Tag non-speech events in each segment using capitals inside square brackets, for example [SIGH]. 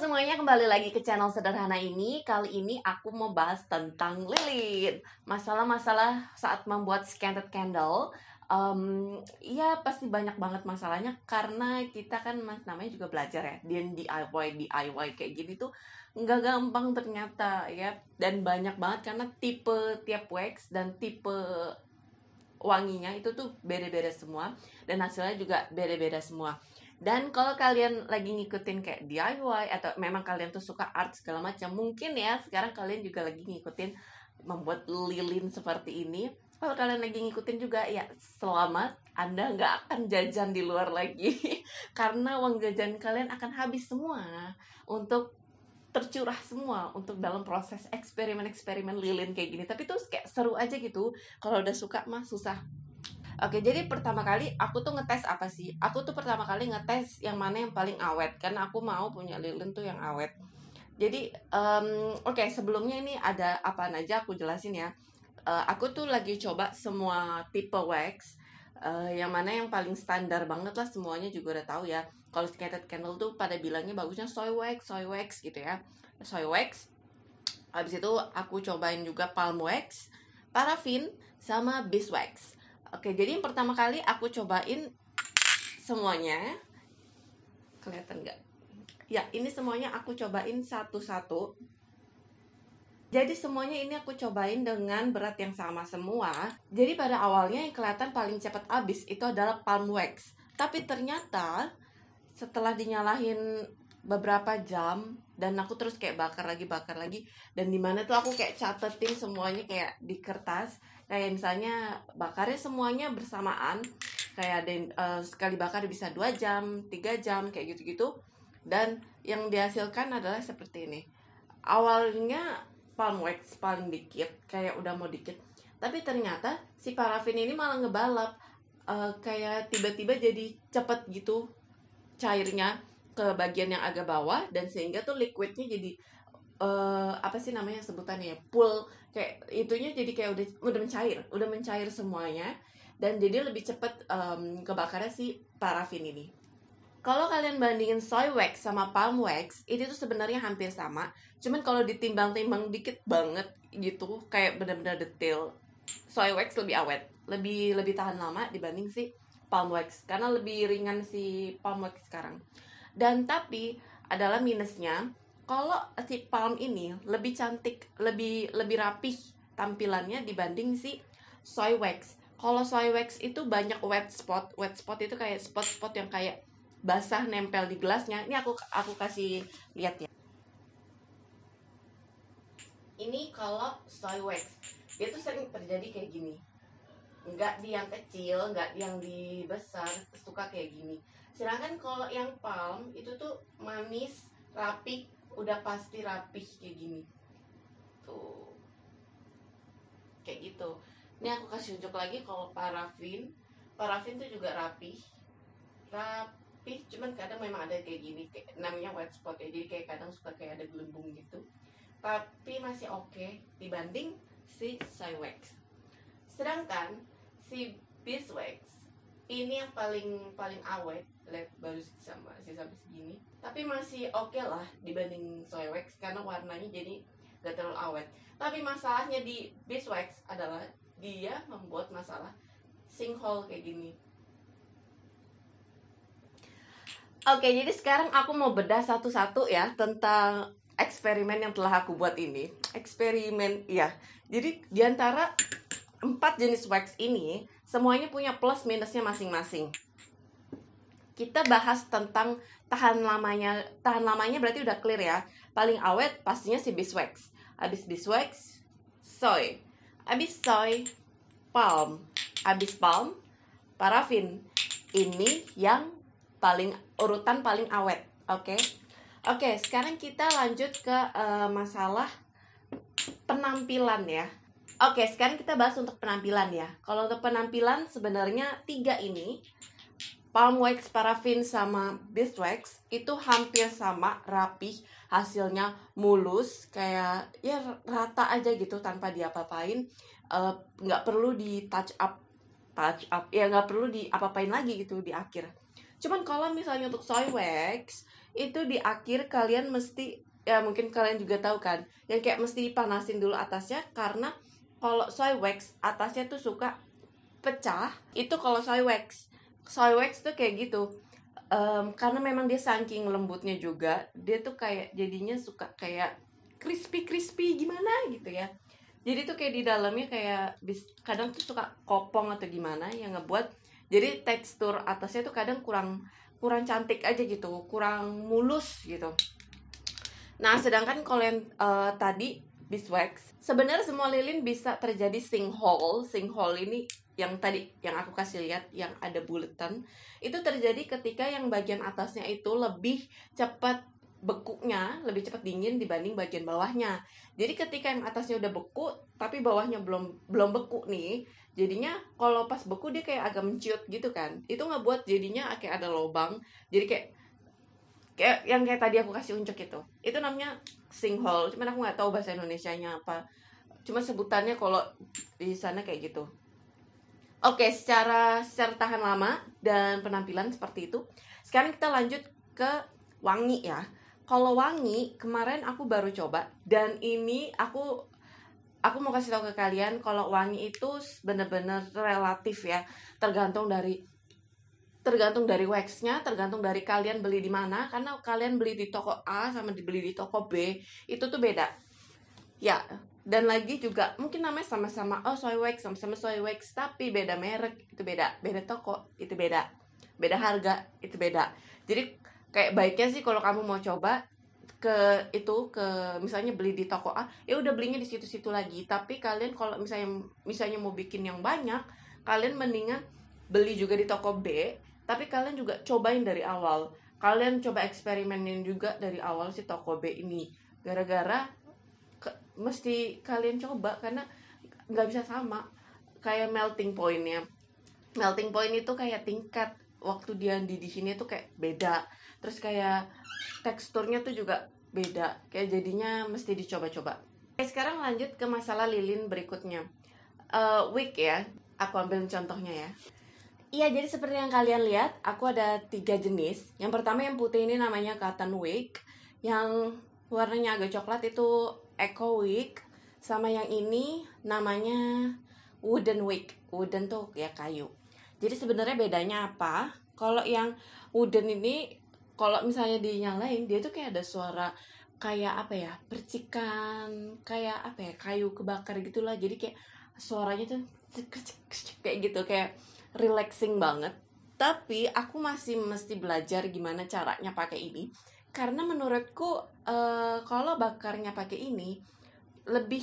semuanya, kembali lagi ke channel sederhana ini. Kali ini aku mau bahas tentang lilin. Masalah-masalah saat membuat scented candle. Um, ya pasti banyak banget masalahnya karena kita kan mas namanya juga belajar ya dan DIY DIY kayak gini tuh nggak gampang ternyata ya dan banyak banget karena tipe tiap wax dan tipe wanginya itu tuh beda-beda semua dan hasilnya juga beda-beda semua dan kalau kalian lagi ngikutin kayak DIY atau memang kalian tuh suka art segala macam, mungkin ya sekarang kalian juga lagi ngikutin membuat lilin seperti ini. Kalau kalian lagi ngikutin juga, ya selamat, Anda nggak akan jajan di luar lagi. [LAUGHS] Karena uang jajan kalian akan habis semua untuk tercurah semua untuk dalam proses eksperimen-eksperimen lilin kayak gini. Tapi tuh kayak seru aja gitu. Kalau udah suka mah susah Oke, jadi pertama kali aku tuh ngetes apa sih? Aku tuh pertama kali ngetes yang mana yang paling awet karena aku mau punya lilin tuh yang awet. Jadi um, oke okay, sebelumnya ini ada apa aja aku jelasin ya. Uh, aku tuh lagi coba semua tipe wax. Uh, yang mana yang paling standar banget lah semuanya juga udah tahu ya. Kalau scented candle tuh pada bilangnya bagusnya soy wax, soy wax gitu ya. Soy wax. Habis itu aku cobain juga palm wax, paraffin sama beeswax Oke, jadi yang pertama kali aku cobain semuanya. Kelihatan nggak? Ya, ini semuanya aku cobain satu-satu. Jadi semuanya ini aku cobain dengan berat yang sama semua. Jadi pada awalnya yang kelihatan paling cepat habis itu adalah palm wax. Tapi ternyata setelah dinyalahin beberapa jam dan aku terus kayak bakar lagi bakar lagi dan dimana tuh aku kayak catetin semuanya kayak di kertas kayak misalnya bakarnya semuanya bersamaan kayak ada uh, sekali bakar bisa dua jam tiga jam kayak gitu-gitu dan yang dihasilkan adalah seperti ini awalnya palm wax paling dikit kayak udah mau dikit tapi ternyata si parafin ini malah ngebalap uh, kayak tiba-tiba jadi cepet gitu cairnya ke bagian yang agak bawah dan sehingga tuh liquidnya jadi uh, apa sih namanya sebutannya ya pool kayak itunya jadi kayak udah udah mencair udah mencair semuanya dan jadi lebih cepet um, kebakarnya si parafin ini kalau kalian bandingin soy wax sama palm wax ini tuh sebenarnya hampir sama cuman kalau ditimbang-timbang dikit banget gitu kayak benar-benar detail soy wax lebih awet lebih lebih tahan lama dibanding si palm wax karena lebih ringan si palm wax sekarang dan tapi adalah minusnya kalau si Palm ini lebih cantik, lebih lebih rapih tampilannya dibanding si soy wax. Kalau soy wax itu banyak wet spot. Wet spot itu kayak spot-spot yang kayak basah nempel di gelasnya. Ini aku aku kasih lihat ya. Ini kalau soy wax, dia tuh sering terjadi kayak gini. Enggak di yang kecil, enggak yang di besar, suka kayak gini. Sedangkan kalau yang palm itu tuh manis, rapi, udah pasti rapih kayak gini tuh kayak gitu ini aku kasih unjuk lagi kalau parafin parafin tuh juga rapih rapih cuman kadang memang ada kayak gini kayak, namanya white spot ya jadi kayak kadang suka kayak ada gelembung gitu tapi masih oke okay dibanding si wax sedangkan si beeswax ini yang paling paling awet lihat baru sama sih sampai segini tapi masih oke okay lah dibanding soy wax karena warnanya jadi gak terlalu awet tapi masalahnya di beeswax adalah dia membuat masalah sinkhole kayak gini Oke, jadi sekarang aku mau bedah satu-satu ya tentang eksperimen yang telah aku buat ini. Eksperimen, ya. Jadi diantara empat jenis wax ini, semuanya punya plus minusnya masing-masing kita bahas tentang tahan lamanya. Tahan lamanya berarti udah clear ya. Paling awet pastinya si beeswax. abis beeswax, soy. abis soy, palm. abis palm, parafin. Ini yang paling urutan paling awet, oke? Okay? Oke, okay, sekarang kita lanjut ke uh, masalah penampilan ya. Oke, okay, sekarang kita bahas untuk penampilan ya. Kalau untuk penampilan sebenarnya tiga ini palm wax, paraffin sama beeswax itu hampir sama rapih hasilnya mulus kayak ya rata aja gitu tanpa diapa-apain eh, nggak uh, perlu di touch up touch up ya nggak perlu di apa-apain lagi gitu di akhir cuman kalau misalnya untuk soy wax itu di akhir kalian mesti ya mungkin kalian juga tahu kan yang kayak mesti dipanasin dulu atasnya karena kalau soy wax atasnya tuh suka pecah itu kalau soy wax soy wax tuh kayak gitu um, karena memang dia saking lembutnya juga dia tuh kayak jadinya suka kayak crispy crispy gimana gitu ya jadi tuh kayak di dalamnya kayak bis, kadang tuh suka kopong atau gimana yang ngebuat jadi tekstur atasnya tuh kadang kurang kurang cantik aja gitu kurang mulus gitu nah sedangkan kalau yang uh, tadi beeswax sebenarnya semua lilin bisa terjadi sinkhole sinkhole ini yang tadi yang aku kasih lihat yang ada bulletin itu terjadi ketika yang bagian atasnya itu lebih cepat bekunya lebih cepat dingin dibanding bagian bawahnya. Jadi ketika yang atasnya udah beku tapi bawahnya belum belum beku nih, jadinya kalau pas beku dia kayak agak menciut gitu kan. Itu nggak buat jadinya kayak ada lobang. Jadi kayak kayak yang kayak tadi aku kasih unjuk itu. Itu namanya sinkhole. Cuman aku nggak tahu bahasa Indonesia nya apa. Cuma sebutannya kalau di sana kayak gitu. Oke, okay, secara secara tahan lama dan penampilan seperti itu. Sekarang kita lanjut ke wangi ya. Kalau wangi, kemarin aku baru coba dan ini aku aku mau kasih tahu ke kalian kalau wangi itu bener-bener relatif ya. Tergantung dari tergantung dari waxnya, tergantung dari kalian beli di mana. Karena kalian beli di toko A sama dibeli di toko B itu tuh beda ya dan lagi juga mungkin namanya sama-sama oh soy wax sama-sama soy wax tapi beda merek itu beda beda toko itu beda beda harga itu beda jadi kayak baiknya sih kalau kamu mau coba ke itu ke misalnya beli di toko A ya udah belinya di situ-situ lagi tapi kalian kalau misalnya misalnya mau bikin yang banyak kalian mendingan beli juga di toko B tapi kalian juga cobain dari awal kalian coba eksperimenin juga dari awal si toko B ini gara-gara mesti kalian coba karena nggak bisa sama kayak melting pointnya melting point itu kayak tingkat waktu dia di di sini tuh kayak beda terus kayak teksturnya tuh juga beda kayak jadinya mesti dicoba-coba Oke, sekarang lanjut ke masalah lilin berikutnya uh, wig ya aku ambil contohnya ya Iya, jadi seperti yang kalian lihat, aku ada tiga jenis. Yang pertama yang putih ini namanya cotton wig. Yang warnanya agak coklat itu Eco Wick sama yang ini namanya Wooden Wick. Wooden tuh ya kayu. Jadi sebenarnya bedanya apa? Kalau yang wooden ini kalau misalnya dinyalain dia tuh kayak ada suara kayak apa ya percikan kayak apa ya kayu kebakar gitu lah. jadi kayak suaranya tuh kayak gitu kayak relaxing banget tapi aku masih mesti belajar gimana caranya pakai ini karena menurutku Eh, kalau bakarnya pakai ini lebih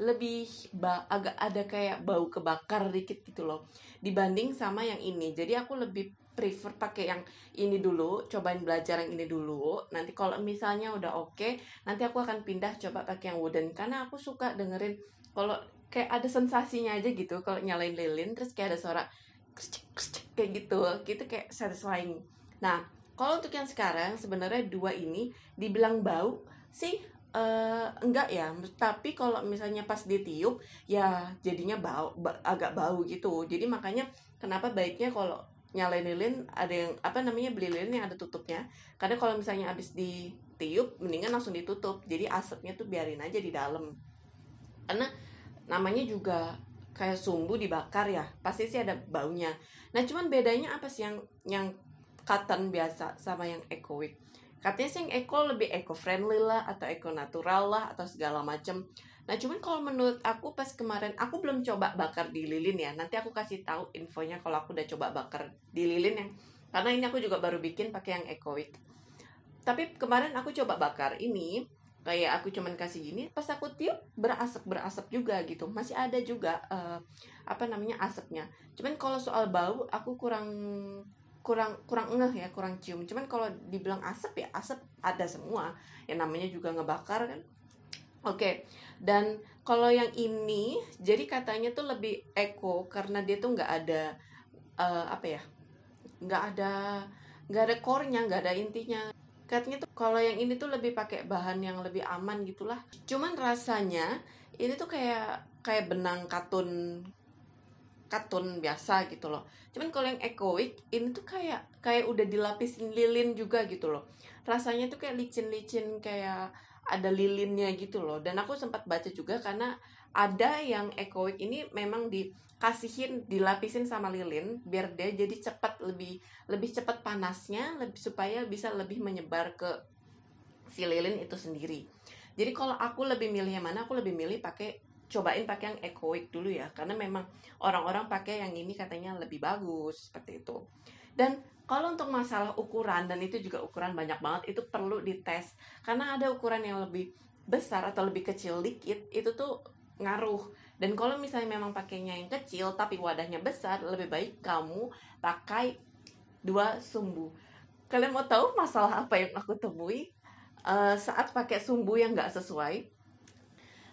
lebih ba agak ada kayak bau kebakar dikit gitu loh dibanding sama yang ini jadi aku lebih prefer pakai yang ini dulu cobain belajar yang ini dulu nanti kalau misalnya udah oke okay, nanti aku akan pindah coba pakai yang wooden karena aku suka dengerin kalau kayak ada sensasinya aja gitu kalau nyalain lilin terus kayak ada suara kayak gitu gitu kayak satisfying nah kalau untuk yang sekarang sebenarnya dua ini dibilang bau sih uh, enggak ya tapi kalau misalnya pas ditiup ya jadinya bau ba agak bau gitu jadi makanya kenapa baiknya kalau nyalain lilin ada yang apa namanya beli lilin yang ada tutupnya karena kalau misalnya abis ditiup mendingan langsung ditutup jadi asapnya tuh biarin aja di dalam karena namanya juga kayak sumbu dibakar ya pasti sih ada baunya nah cuman bedanya apa sih yang yang cotton biasa sama yang eco katanya sih yang eco lebih eco friendly lah atau eco natural lah atau segala macem nah cuman kalau menurut aku pas kemarin aku belum coba bakar di lilin ya nanti aku kasih tahu infonya kalau aku udah coba bakar di lilin ya karena ini aku juga baru bikin pakai yang eco tapi kemarin aku coba bakar ini kayak aku cuman kasih gini pas aku tiup berasap berasap juga gitu masih ada juga uh, apa namanya asapnya cuman kalau soal bau aku kurang kurang kurang ngeh ya kurang cium cuman kalau dibilang asap ya asap ada semua yang namanya juga ngebakar kan oke okay. dan kalau yang ini jadi katanya tuh lebih eco karena dia tuh nggak ada uh, apa ya nggak ada nggak ada core-nya nggak ada intinya katanya tuh kalau yang ini tuh lebih pakai bahan yang lebih aman gitulah cuman rasanya ini tuh kayak kayak benang katun katun biasa gitu loh cuman kalau yang echoic ini tuh kayak kayak udah dilapisin lilin juga gitu loh rasanya tuh kayak licin-licin kayak ada lilinnya gitu loh dan aku sempat baca juga karena ada yang echoic ini memang dikasihin dilapisin sama lilin biar dia jadi cepat lebih lebih cepat panasnya lebih supaya bisa lebih menyebar ke si lilin itu sendiri jadi kalau aku lebih milih yang mana aku lebih milih pakai cobain pakai yang ecoic dulu ya karena memang orang-orang pakai yang ini katanya lebih bagus seperti itu dan kalau untuk masalah ukuran dan itu juga ukuran banyak banget itu perlu dites karena ada ukuran yang lebih besar atau lebih kecil dikit itu tuh ngaruh dan kalau misalnya memang pakainya yang kecil tapi wadahnya besar lebih baik kamu pakai dua sumbu kalian mau tahu masalah apa yang aku temui uh, saat pakai sumbu yang nggak sesuai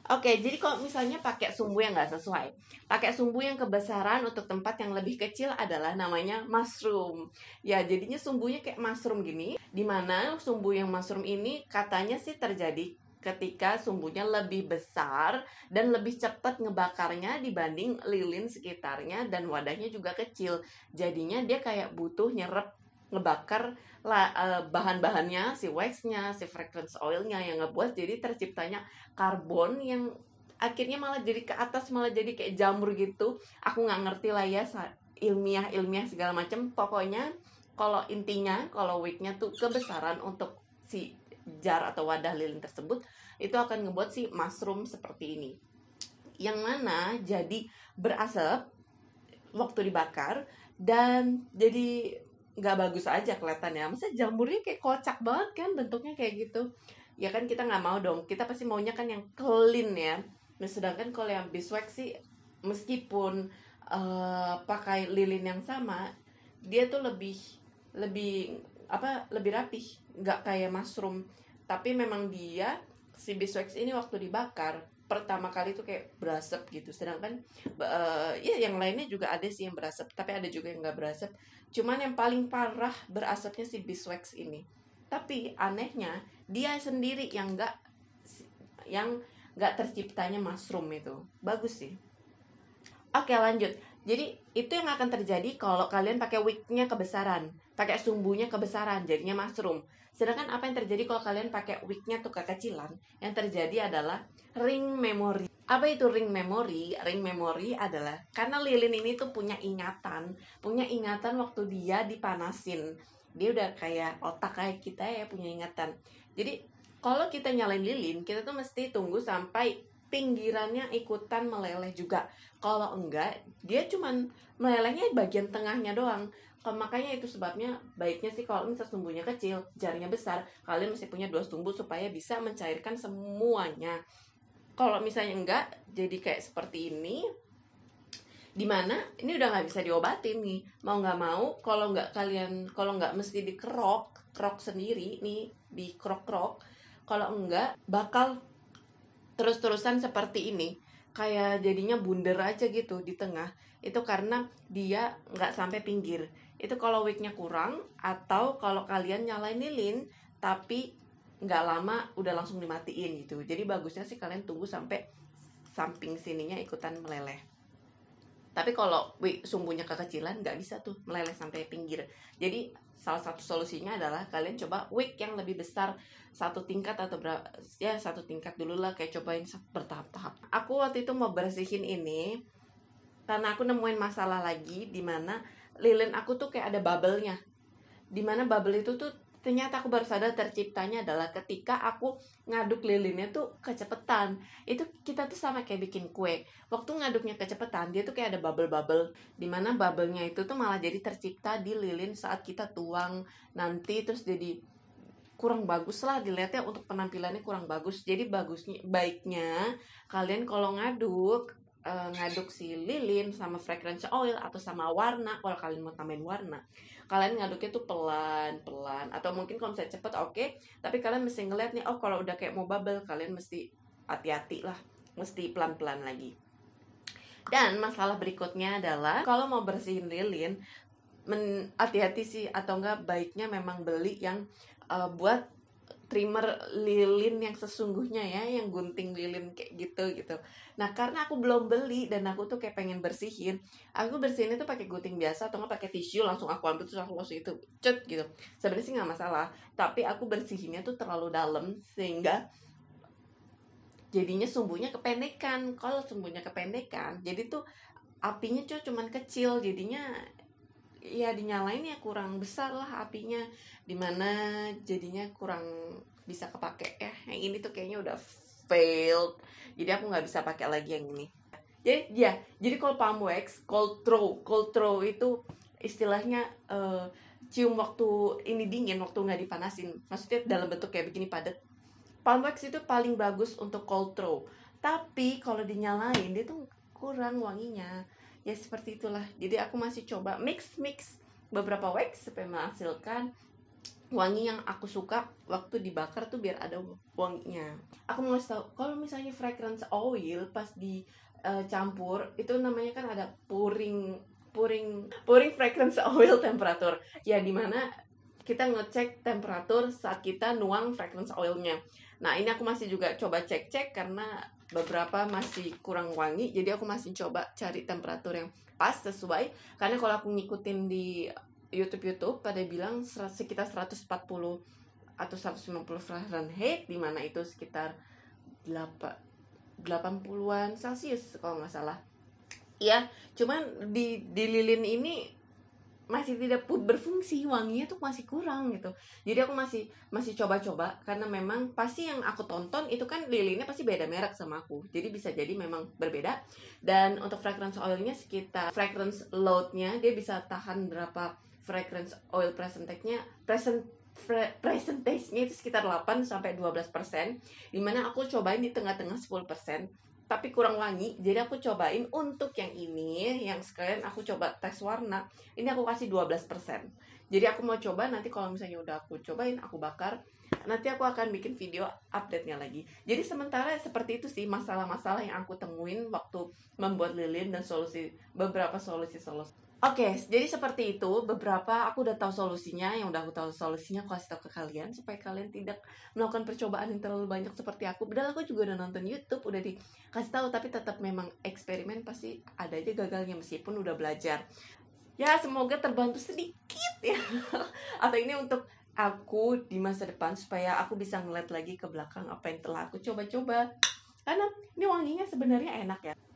Oke, jadi kalau misalnya pakai sumbu yang nggak sesuai, pakai sumbu yang kebesaran untuk tempat yang lebih kecil adalah namanya mushroom. Ya, jadinya sumbunya kayak mushroom gini, dimana sumbu yang mushroom ini katanya sih terjadi ketika sumbunya lebih besar dan lebih cepat ngebakarnya dibanding lilin sekitarnya dan wadahnya juga kecil. Jadinya dia kayak butuh nyerep ngebakar eh, bahan-bahannya si waxnya si fragrance oilnya yang ngebuat jadi terciptanya karbon yang akhirnya malah jadi ke atas malah jadi kayak jamur gitu aku nggak ngerti lah ya ilmiah ilmiah segala macam pokoknya kalau intinya kalau wicknya tuh kebesaran untuk si jar atau wadah lilin tersebut itu akan ngebuat si mushroom seperti ini yang mana jadi berasap waktu dibakar dan jadi nggak bagus aja kelihatannya masa jamurnya kayak kocak banget kan bentuknya kayak gitu ya kan kita nggak mau dong kita pasti maunya kan yang clean ya nah, sedangkan kalau yang beeswax sih meskipun uh, pakai lilin yang sama dia tuh lebih lebih apa lebih rapih nggak kayak mushroom tapi memang dia si beeswax ini waktu dibakar pertama kali tuh kayak berasap gitu sedangkan uh, ya yang lainnya juga ada sih yang berasap tapi ada juga yang nggak berasap Cuman yang paling parah berasapnya si biswex ini. Tapi anehnya dia sendiri yang nggak yang nggak terciptanya mushroom itu. Bagus sih. Oke lanjut. Jadi itu yang akan terjadi kalau kalian pakai wignya kebesaran, pakai sumbunya kebesaran, jadinya mushroom. Sedangkan apa yang terjadi kalau kalian pakai wignya tuh kekecilan? Yang terjadi adalah ring memory apa itu ring memory? Ring memory adalah karena lilin ini tuh punya ingatan, punya ingatan waktu dia dipanasin. Dia udah kayak otak kayak kita ya punya ingatan. Jadi kalau kita nyalain lilin, kita tuh mesti tunggu sampai pinggirannya ikutan meleleh juga. Kalau enggak, dia cuman melelehnya bagian tengahnya doang. Makanya itu sebabnya baiknya sih kalau misalnya tumbuhnya kecil, jarinya besar, kalian mesti punya dua tumbuh supaya bisa mencairkan semuanya kalau misalnya enggak jadi kayak seperti ini dimana ini udah nggak bisa diobatin nih mau nggak mau kalau nggak kalian kalau nggak mesti dikerok kerok sendiri nih dikerok kerok kalau enggak bakal terus terusan seperti ini kayak jadinya bunder aja gitu di tengah itu karena dia nggak sampai pinggir itu kalau wignya kurang atau kalau kalian nyalain lilin tapi nggak lama udah langsung dimatiin gitu jadi bagusnya sih kalian tunggu sampai samping sininya ikutan meleleh tapi kalau wih, sumbunya kekecilan nggak bisa tuh meleleh sampai pinggir jadi salah satu solusinya adalah kalian coba wick yang lebih besar satu tingkat atau berapa ya satu tingkat dulu lah kayak cobain bertahap-tahap aku waktu itu mau bersihin ini karena aku nemuin masalah lagi di mana lilin aku tuh kayak ada bubble-nya dimana bubble itu tuh ternyata aku baru sadar terciptanya adalah ketika aku ngaduk lilinnya tuh kecepetan itu kita tuh sama kayak bikin kue waktu ngaduknya kecepetan dia tuh kayak ada bubble-bubble dimana bubblenya itu tuh malah jadi tercipta di lilin saat kita tuang nanti terus jadi kurang bagus lah dilihatnya untuk penampilannya kurang bagus jadi bagusnya baiknya kalian kalau ngaduk uh, ngaduk si lilin sama fragrance oil atau sama warna kalau kalian mau tambahin warna kalian ngaduknya tuh pelan pelan atau mungkin kalau misalnya cepet oke okay. tapi kalian mesti ngeliat nih oh kalau udah kayak mau bubble kalian mesti hati-hati lah mesti pelan pelan lagi dan masalah berikutnya adalah kalau mau bersihin lilin hati-hati sih atau enggak baiknya memang beli yang uh, buat trimmer lilin yang sesungguhnya ya yang gunting lilin kayak gitu gitu nah karena aku belum beli dan aku tuh kayak pengen bersihin aku bersihin itu pakai gunting biasa atau nggak pakai tisu langsung aku ambil terus aku langsung itu cut gitu sebenarnya sih nggak masalah tapi aku bersihinnya tuh terlalu dalam sehingga jadinya sumbunya kependekan kalau sumbunya kependekan jadi tuh apinya cuma cuman kecil jadinya ya dinyalain ya kurang besar lah apinya dimana jadinya kurang bisa kepake ya yang ini tuh kayaknya udah failed jadi aku nggak bisa pakai lagi yang ini jadi ya jadi kalau palm wax cold throw cold throw itu istilahnya uh, cium waktu ini dingin waktu nggak dipanasin maksudnya dalam bentuk kayak begini padat palm wax itu paling bagus untuk cold throw tapi kalau dinyalain dia tuh kurang wanginya ya seperti itulah jadi aku masih coba mix mix beberapa wax supaya menghasilkan wangi yang aku suka waktu dibakar tuh biar ada wanginya aku mau tahu kalau misalnya fragrance oil pas dicampur eh, itu namanya kan ada pouring pouring pouring fragrance [LAUGHS] oil temperatur ya dimana kita ngecek temperatur saat kita nuang fragrance oilnya nah ini aku masih juga coba cek cek karena beberapa masih kurang wangi jadi aku masih coba cari temperatur yang pas sesuai karena kalau aku ngikutin di YouTube YouTube pada bilang sekitar 140 atau 190 Fahrenheit di mana itu sekitar 80-an Celsius kalau nggak salah. Ya, cuman di di lilin ini masih tidak berfungsi wanginya tuh masih kurang gitu jadi aku masih masih coba-coba karena memang pasti yang aku tonton itu kan lilinnya pasti beda merek sama aku jadi bisa jadi memang berbeda dan untuk fragrance oilnya sekitar fragrance loadnya dia bisa tahan berapa fragrance oil presentake present presentasinya itu sekitar 8 sampai 12 persen dimana aku cobain di tengah-tengah 10 persen tapi kurang wangi jadi aku cobain untuk yang ini yang sekalian aku coba tes warna ini aku kasih 12% jadi aku mau coba nanti kalau misalnya udah aku cobain aku bakar nanti aku akan bikin video update-nya lagi jadi sementara seperti itu sih masalah-masalah yang aku temuin waktu membuat lilin dan solusi beberapa solusi-solusi Oke, okay, jadi seperti itu beberapa aku udah tahu solusinya, yang udah aku tahu solusinya aku kasih tahu ke kalian supaya kalian tidak melakukan percobaan yang terlalu banyak seperti aku. Padahal aku juga udah nonton YouTube, udah dikasih tahu tapi tetap memang eksperimen pasti ada aja gagalnya meskipun udah belajar. Ya, semoga terbantu sedikit ya. [LAUGHS] Atau ini untuk aku di masa depan supaya aku bisa ngeliat lagi ke belakang apa yang telah aku coba-coba. Karena ini wanginya sebenarnya enak ya.